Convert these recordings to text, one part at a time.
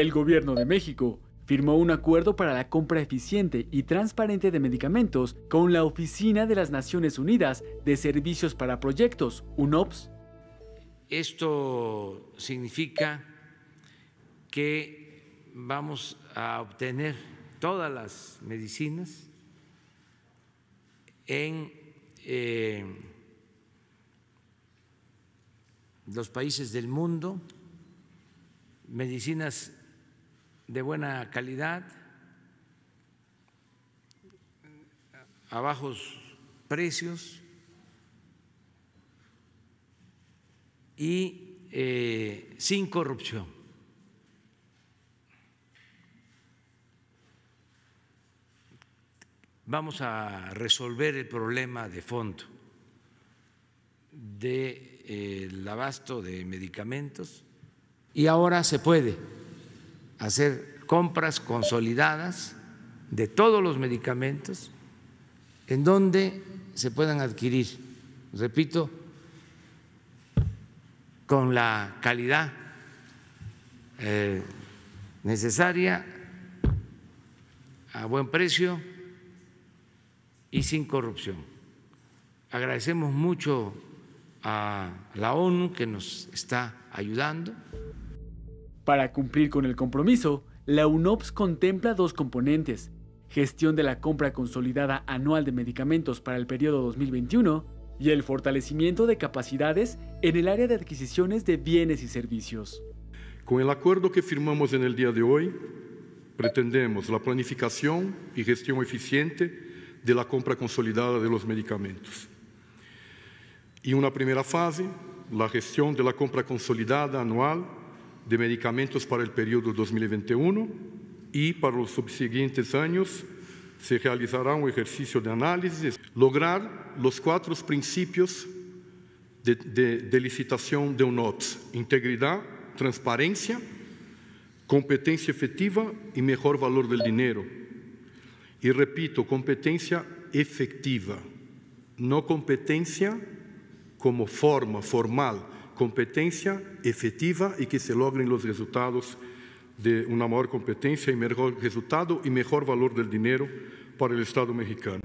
el gobierno de México firmó un acuerdo para la compra eficiente y transparente de medicamentos con la Oficina de las Naciones Unidas de Servicios para Proyectos, UNOPS. Esto significa que vamos a obtener todas las medicinas en eh, los países del mundo, medicinas de buena calidad, a bajos precios y eh, sin corrupción. Vamos a resolver el problema de fondo del de, eh, abasto de medicamentos y ahora se puede hacer compras consolidadas de todos los medicamentos en donde se puedan adquirir, repito, con la calidad eh, necesaria, a buen precio y sin corrupción. Agradecemos mucho a la ONU que nos está ayudando. Para cumplir con el compromiso, la UNOPS contempla dos componentes, gestión de la compra consolidada anual de medicamentos para el periodo 2021 y el fortalecimiento de capacidades en el área de adquisiciones de bienes y servicios. Con el acuerdo que firmamos en el día de hoy, pretendemos la planificación y gestión eficiente de la compra consolidada de los medicamentos. Y una primera fase, la gestión de la compra consolidada anual de medicamentos para o período 2021 e para os subsiguientes anos se realizará um exercício de análise, lograr os quatro princípios de, de, de licitação de UNOPS, integridade, transparência, competência efetiva e melhor valor do dinheiro. E repito, competência efetiva, não competência como forma formal, competencia efectiva y que se logren los resultados de una mayor competencia y mejor resultado y mejor valor del dinero para el Estado mexicano.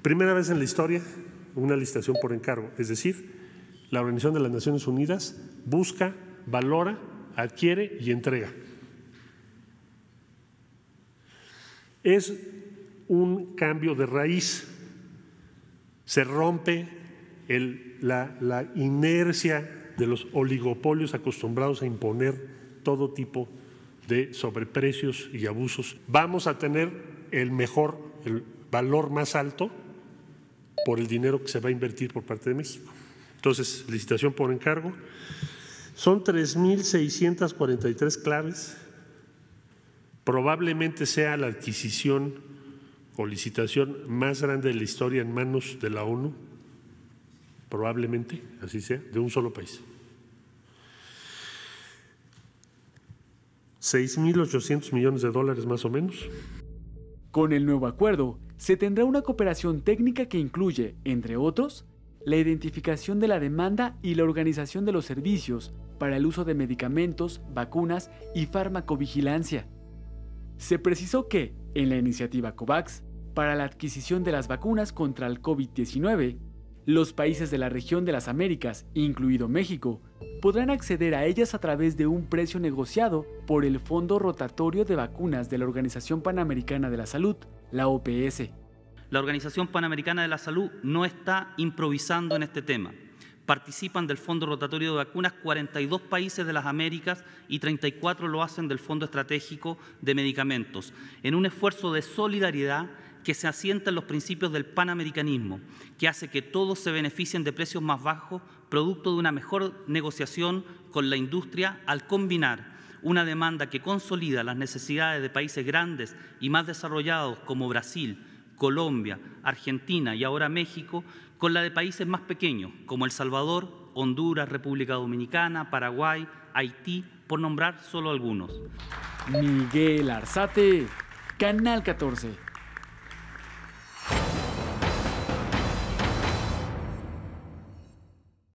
Primera vez en la historia una licitación por encargo, es decir, la Organización de las Naciones Unidas busca, valora, adquiere y entrega. Es un cambio de raíz. Se rompe la inercia de los oligopolios acostumbrados a imponer todo tipo de sobreprecios y abusos. Vamos a tener el mejor, el valor más alto por el dinero que se va a invertir por parte de México. Entonces, licitación por encargo. Son 3.643 claves. Probablemente sea la adquisición o licitación más grande de la historia en manos de la ONU probablemente así sea, de un solo país. 6.800 millones de dólares más o menos. Con el nuevo acuerdo, se tendrá una cooperación técnica que incluye, entre otros, la identificación de la demanda y la organización de los servicios para el uso de medicamentos, vacunas y farmacovigilancia. Se precisó que, en la iniciativa COVAX, para la adquisición de las vacunas contra el COVID-19, los países de la región de las Américas, incluido México, podrán acceder a ellas a través de un precio negociado por el Fondo Rotatorio de Vacunas de la Organización Panamericana de la Salud, la OPS. La Organización Panamericana de la Salud no está improvisando en este tema. Participan del Fondo Rotatorio de Vacunas 42 países de las Américas y 34 lo hacen del Fondo Estratégico de Medicamentos, en un esfuerzo de solidaridad que se asienta en los principios del panamericanismo, que hace que todos se beneficien de precios más bajos, producto de una mejor negociación con la industria al combinar una demanda que consolida las necesidades de países grandes y más desarrollados como Brasil, Colombia, Argentina y ahora México, con la de países más pequeños como El Salvador, Honduras, República Dominicana, Paraguay, Haití, por nombrar solo algunos. Miguel Arzate, Canal 14.